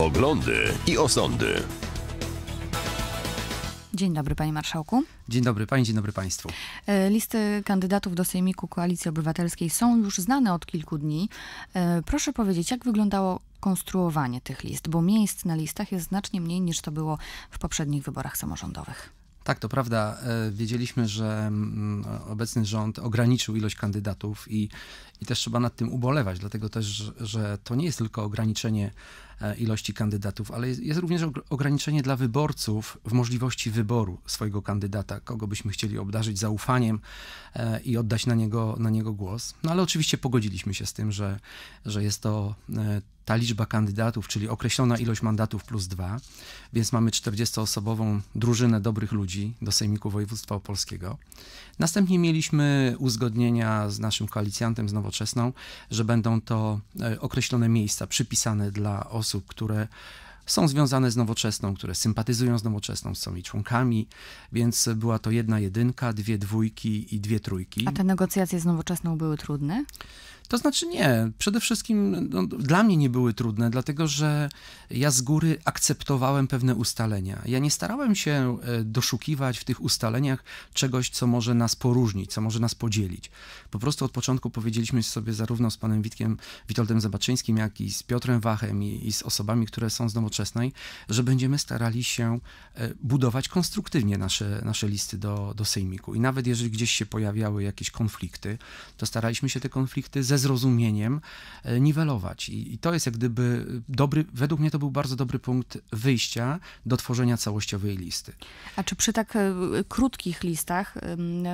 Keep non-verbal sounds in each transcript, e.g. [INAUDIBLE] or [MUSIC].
Poglądy i osądy. Dzień dobry, panie marszałku. Dzień dobry pani, dzień dobry państwu. E, listy kandydatów do Sejmiku Koalicji Obywatelskiej są już znane od kilku dni. E, proszę powiedzieć, jak wyglądało konstruowanie tych list, bo miejsc na listach jest znacznie mniej niż to było w poprzednich wyborach samorządowych. Tak, to prawda. E, wiedzieliśmy, że mm, obecny rząd ograniczył ilość kandydatów i, i też trzeba nad tym ubolewać, dlatego też, że to nie jest tylko ograniczenie e, ilości kandydatów, ale jest, jest również ograniczenie dla wyborców w możliwości wyboru swojego kandydata, kogo byśmy chcieli obdarzyć zaufaniem e, i oddać na niego, na niego głos. No ale oczywiście pogodziliśmy się z tym, że, że jest to ta liczba kandydatów, czyli określona ilość mandatów plus dwa, więc mamy 40-osobową drużynę dobrych ludzi do Sejmiku Województwa Opolskiego. Następnie mieliśmy uzgodnienia z naszym koalicjantem, z Nowoczesną, że będą to e, określone miejsca przypisane dla osób, które są związane z nowoczesną, które sympatyzują z nowoczesną, są jej członkami, więc była to jedna jedynka, dwie dwójki i dwie trójki. A te negocjacje z nowoczesną były trudne? To znaczy nie. Przede wszystkim no, dla mnie nie były trudne, dlatego że ja z góry akceptowałem pewne ustalenia. Ja nie starałem się e, doszukiwać w tych ustaleniach czegoś, co może nas poróżnić, co może nas podzielić. Po prostu od początku powiedzieliśmy sobie zarówno z panem Witkiem, Witoldem Zabaczyńskim, jak i z Piotrem Wachem i, i z osobami, które są z nowoczesnej, że będziemy starali się e, budować konstruktywnie nasze, nasze listy do, do sejmiku. I nawet jeżeli gdzieś się pojawiały jakieś konflikty, to staraliśmy się te konflikty ze zrozumieniem e, niwelować. I, I, to jest jak gdyby dobry, według mnie to był bardzo dobry punkt wyjścia do tworzenia całościowej listy. A czy przy tak e, krótkich listach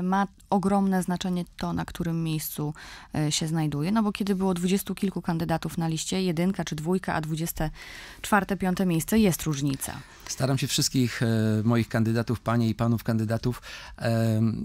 ma ogromne znaczenie to, na którym miejscu e, się znajduje? No bo kiedy było dwudziestu kilku kandydatów na liście, jedynka czy dwójka, a dwudzieste czwarte, piąte miejsce, jest różnica. Staram się wszystkich moich kandydatów, panie i panów kandydatów,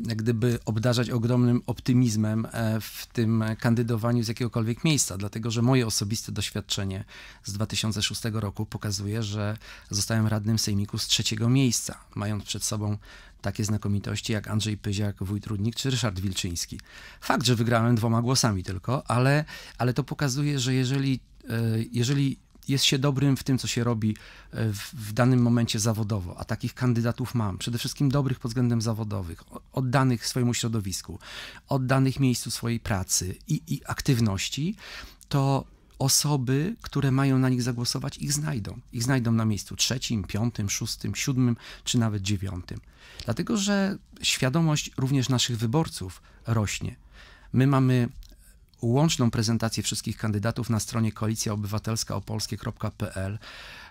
jak gdyby obdarzać ogromnym optymizmem w tym kandydowaniu działaniu z jakiegokolwiek miejsca, dlatego że moje osobiste doświadczenie z 2006 roku pokazuje, że zostałem radnym sejmiku z trzeciego miejsca, mając przed sobą takie znakomitości jak Andrzej Pyziak, Wójt Rudnik czy Ryszard Wilczyński. Fakt, że wygrałem dwoma głosami tylko, ale, ale to pokazuje, że jeżeli, e, jeżeli jest się dobrym w tym, co się robi e, w, w, danym momencie zawodowo, a takich kandydatów mam. Przede wszystkim dobrych pod względem zawodowych, oddanych swojemu środowisku, oddanych miejscu swojej pracy i, i aktywności, to osoby, które mają na nich zagłosować, ich znajdą. Ich znajdą na miejscu trzecim, piątym, szóstym, siódmym czy nawet dziewiątym. Dlatego, że świadomość również naszych wyborców rośnie. My mamy łączną prezentację wszystkich kandydatów na stronie koalicjaobywatelskaopolskie.pl.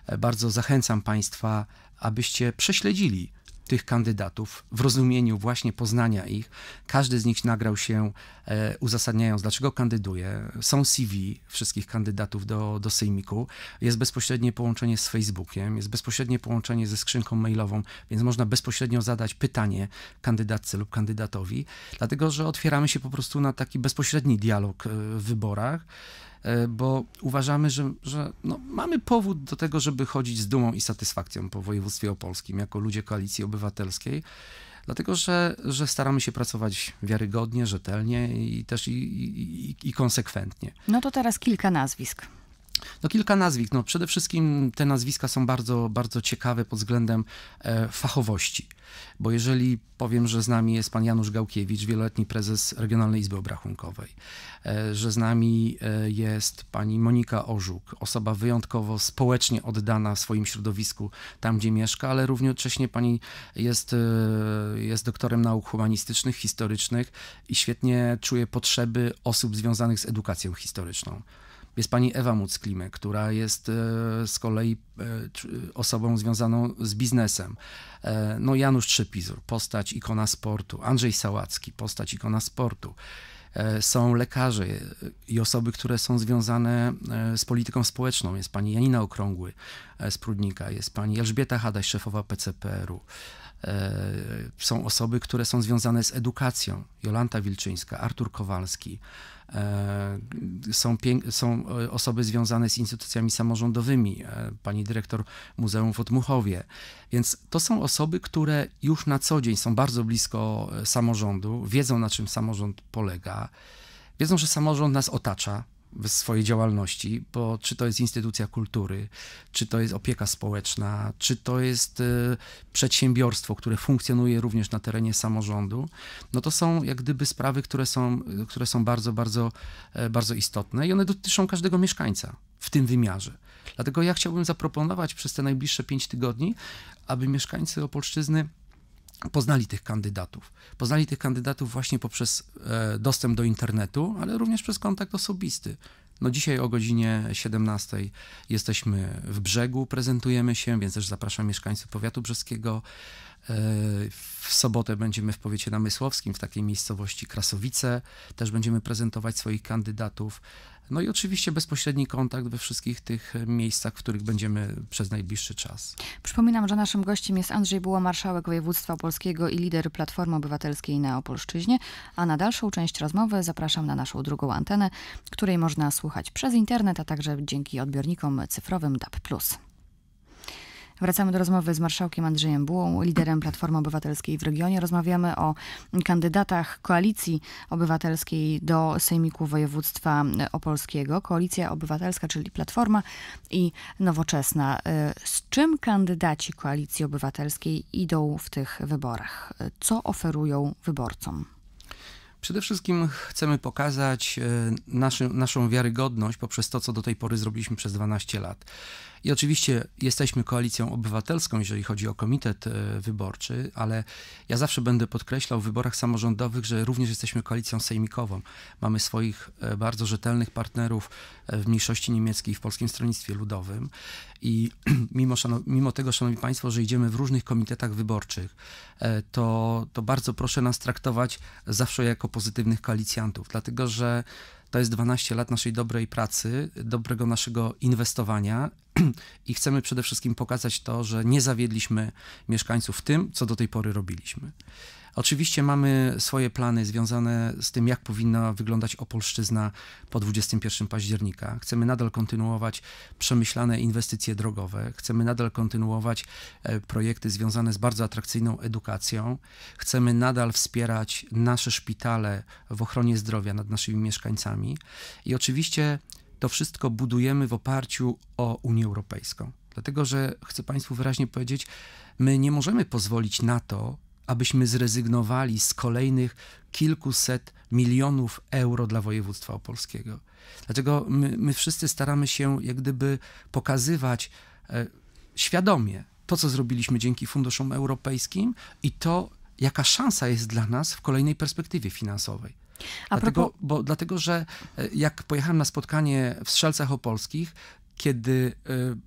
E, bardzo zachęcam Państwa, abyście prześledzili tych kandydatów w rozumieniu właśnie poznania ich. Każdy z nich nagrał się e, uzasadniając, dlaczego kandyduje. Są CV wszystkich kandydatów do, do sejmiku. Jest bezpośrednie połączenie z Facebookiem, jest bezpośrednie połączenie ze skrzynką mailową, więc można bezpośrednio zadać pytanie kandydatce lub kandydatowi, dlatego że otwieramy się po prostu na taki bezpośredni dialog e, w wyborach. E, bo uważamy, że, że no, mamy powód do tego, żeby chodzić z dumą i satysfakcją po województwie opolskim jako ludzie koalicji obywatelskiej. Dlatego, że, że staramy się pracować wiarygodnie, rzetelnie i też i, i, i konsekwentnie. No to teraz kilka nazwisk. No kilka nazwisk. No przede wszystkim te nazwiska są bardzo, bardzo ciekawe pod względem e, fachowości. Bo jeżeli powiem, że z nami jest pan Janusz Gałkiewicz, wieloletni prezes Regionalnej Izby Obrachunkowej, e, że z nami e, jest pani Monika Ożuk, osoba wyjątkowo społecznie oddana w swoim środowisku, tam gdzie mieszka, ale równocześnie pani jest, jest doktorem nauk humanistycznych, historycznych i świetnie czuje potrzeby osób związanych z edukacją historyczną. Jest pani Ewa Mucklimek, która jest e, z kolei e, osobą związaną z biznesem. E, no Janusz Trzepizur, postać ikona sportu. Andrzej Sałacki, postać ikona sportu są lekarze i osoby, które są związane z polityką społeczną. Jest pani Janina Okrągły z Prudnika, jest pani Elżbieta Hadaś, szefowa PCPR-u. E, są osoby, które są związane z edukacją. Jolanta Wilczyńska, Artur Kowalski. E, są, są e, osoby związane z instytucjami samorządowymi, pani dyrektor Muzeum w Odmuchowie. Więc to są osoby, które już na co dzień są bardzo blisko samorządu, wiedzą na czym samorząd polega, wiedzą, że samorząd nas otacza, w swojej działalności, bo czy to jest instytucja kultury, czy to jest opieka społeczna, czy to jest y, przedsiębiorstwo, które funkcjonuje również na terenie samorządu, no to są jak gdyby sprawy, które są, y, które są bardzo, bardzo, e, bardzo istotne i one dotyczą każdego mieszkańca w tym wymiarze. Dlatego ja chciałbym zaproponować przez te najbliższe pięć tygodni, aby mieszkańcy Opolszczyzny poznali tych kandydatów. Poznali tych kandydatów właśnie poprzez e, dostęp do internetu, ale również przez kontakt osobisty. No dzisiaj o godzinie 17 jesteśmy w brzegu, prezentujemy się, więc też zapraszam mieszkańców powiatu brzeskiego. E, w sobotę będziemy w powiecie namysłowskim, w takiej miejscowości Krasowice. Też będziemy prezentować swoich kandydatów. No i oczywiście bezpośredni kontakt we wszystkich tych miejscach, w których będziemy przez najbliższy czas. Przypominam, że naszym gościem jest Andrzej Buła, marszałek województwa polskiego i lider Platformy Obywatelskiej na Opolszczyźnie, a na dalszą część rozmowy zapraszam na naszą drugą antenę, której można słuchać przez internet, a także dzięki odbiornikom cyfrowym DAB+. Wracamy do rozmowy z marszałkiem Andrzejem Bułą, liderem Platformy Obywatelskiej w regionie. Rozmawiamy o kandydatach koalicji obywatelskiej do Sejmiku Województwa Opolskiego. Koalicja Obywatelska, czyli Platforma i Nowoczesna. Z czym kandydaci koalicji obywatelskiej idą w tych wyborach? Co oferują wyborcom? Przede wszystkim chcemy pokazać e, naszy, naszą wiarygodność poprzez to, co do tej pory zrobiliśmy przez 12 lat. I oczywiście jesteśmy koalicją obywatelską, jeżeli chodzi o komitet e, wyborczy, ale ja zawsze będę podkreślał w wyborach samorządowych, że również jesteśmy koalicją sejmikową. Mamy swoich e, bardzo rzetelnych partnerów e, w mniejszości niemieckiej, w Polskim Stronnictwie Ludowym. I [CLEARS THROAT] mimo, mimo tego, Szanowni Państwo, że idziemy w różnych komitetach wyborczych, to, to bardzo proszę nas traktować zawsze jako pozytywnych koalicjantów, dlatego że to jest 12 lat naszej dobrej pracy, dobrego naszego inwestowania [CLEARS THROAT] i chcemy przede wszystkim pokazać to, że nie zawiedliśmy mieszkańców w tym, co do tej pory robiliśmy. Oczywiście mamy swoje plany związane z tym, jak powinna wyglądać Opolszczyzna po 21 października. Chcemy nadal kontynuować przemyślane inwestycje drogowe, chcemy nadal kontynuować e, projekty związane z bardzo atrakcyjną edukacją, chcemy nadal wspierać nasze szpitale w ochronie zdrowia nad naszymi mieszkańcami i oczywiście to wszystko budujemy w oparciu o Unię Europejską. Dlatego, że chcę Państwu wyraźnie powiedzieć, my nie możemy pozwolić na to, abyśmy zrezygnowali z kolejnych kilkuset milionów euro dla województwa opolskiego. Dlatego my, my wszyscy staramy się jak gdyby pokazywać e, świadomie to, co zrobiliśmy dzięki funduszom europejskim i to, jaka szansa jest dla nas w kolejnej perspektywie finansowej. A dlatego, propos... bo, dlatego, że e, jak pojechałem na spotkanie w Strzelcach Opolskich, kiedy y,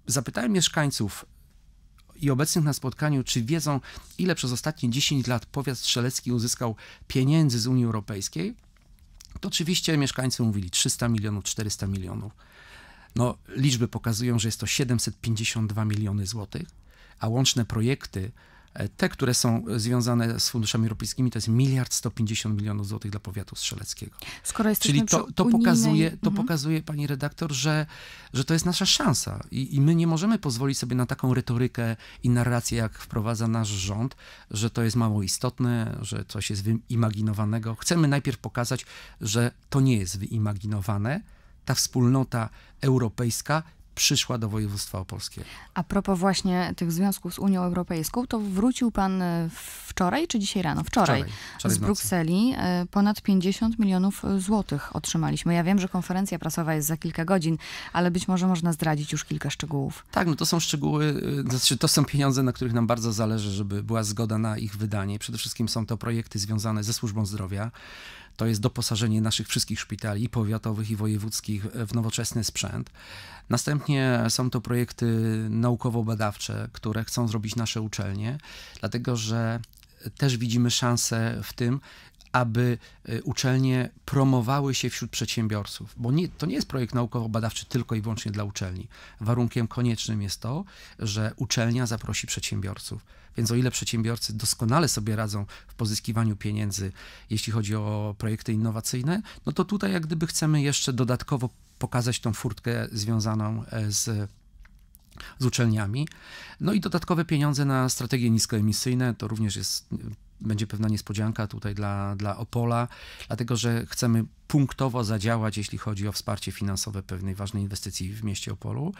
zapytałem mieszkańców i obecnych na spotkaniu, czy wiedzą, ile przez ostatnie 10 lat powiat strzelecki uzyskał pieniędzy z Unii Europejskiej, to oczywiście mieszkańcy mówili 300 milionów, 400 milionów. No, liczby pokazują, że jest to 752 miliony złotych, a łączne projekty E, te, które są e, związane z funduszami europejskimi, to jest miliard 150 milionów złotych dla powiatu strzeleckiego. Skoro jesteśmy Czyli to, to pokazuje, to mhm. pokazuje, pani redaktor, że, że to jest nasza szansa I, i my nie możemy pozwolić sobie na taką retorykę i narrację, jak wprowadza nasz rząd, że to jest mało istotne, że coś jest wyimaginowanego. Chcemy najpierw pokazać, że to nie jest wyimaginowane. Ta wspólnota europejska przyszła do województwa opolskiego. A propos właśnie tych związków z Unią Europejską, to wrócił pan e, wczoraj czy dzisiaj rano? Wczoraj, wczoraj, wczoraj z Brukseli e, ponad 50 milionów e, złotych otrzymaliśmy. Ja wiem, że konferencja prasowa jest za kilka godzin, ale być może można zdradzić już kilka szczegółów. Tak, no to są szczegóły, znaczy to są pieniądze, na których nam bardzo zależy, żeby była zgoda na ich wydanie. Przede wszystkim są to projekty związane ze służbą zdrowia to jest doposażenie naszych wszystkich szpitali, i powiatowych, i wojewódzkich e, w nowoczesny sprzęt. Następnie są to projekty naukowo-badawcze, które chcą zrobić nasze uczelnie, dlatego że też widzimy szansę w tym, aby y, uczelnie promowały się wśród przedsiębiorców, bo nie, to nie jest projekt naukowo-badawczy tylko i wyłącznie dla uczelni. Warunkiem koniecznym jest to, że uczelnia zaprosi przedsiębiorców. Więc o ile przedsiębiorcy doskonale sobie radzą w pozyskiwaniu pieniędzy, jeśli chodzi o projekty innowacyjne, no to tutaj jak gdyby chcemy jeszcze dodatkowo pokazać tą furtkę związaną e, z z uczelniami. No i dodatkowe pieniądze na strategie niskoemisyjne, to również jest będzie pewna niespodzianka tutaj dla, dla Opola, dlatego że chcemy punktowo zadziałać, jeśli chodzi o wsparcie finansowe pewnej ważnej inwestycji w mieście Opolu.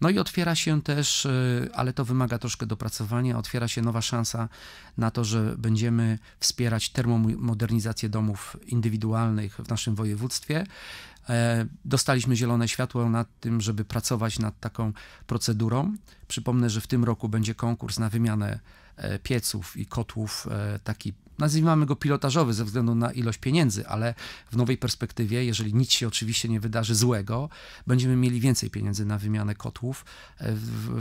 No i otwiera się też, y, ale to wymaga troszkę dopracowania, otwiera się nowa szansa na to, że będziemy wspierać termomodernizację domów indywidualnych w naszym województwie, E, dostaliśmy zielone światło nad tym, żeby pracować nad taką procedurą. Przypomnę, że w tym roku będzie konkurs na wymianę e, pieców i kotłów, e, taki nazywamy go pilotażowy ze względu na ilość pieniędzy, ale w nowej perspektywie, jeżeli nic się oczywiście nie wydarzy złego, będziemy mieli więcej pieniędzy na wymianę kotłów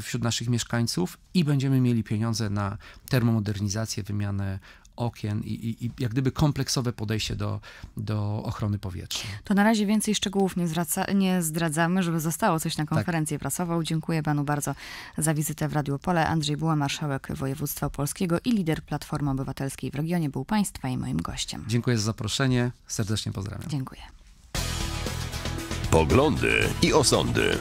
wśród naszych mieszkańców i będziemy mieli pieniądze na termomodernizację, wymianę okien i, i, i, jak gdyby kompleksowe podejście do, do ochrony powietrza. To na razie więcej szczegółów nie, nie zdradzamy, żeby zostało coś na tak. konferencję tak. prasową. Dziękuję panu bardzo za wizytę w Radiu Pole. Andrzej Buła, marszałek województwa polskiego i lider Platformy Obywatelskiej w regionie był państwa i moim gościem. Dziękuję za zaproszenie. Serdecznie pozdrawiam. Dziękuję. Poglądy i osądy.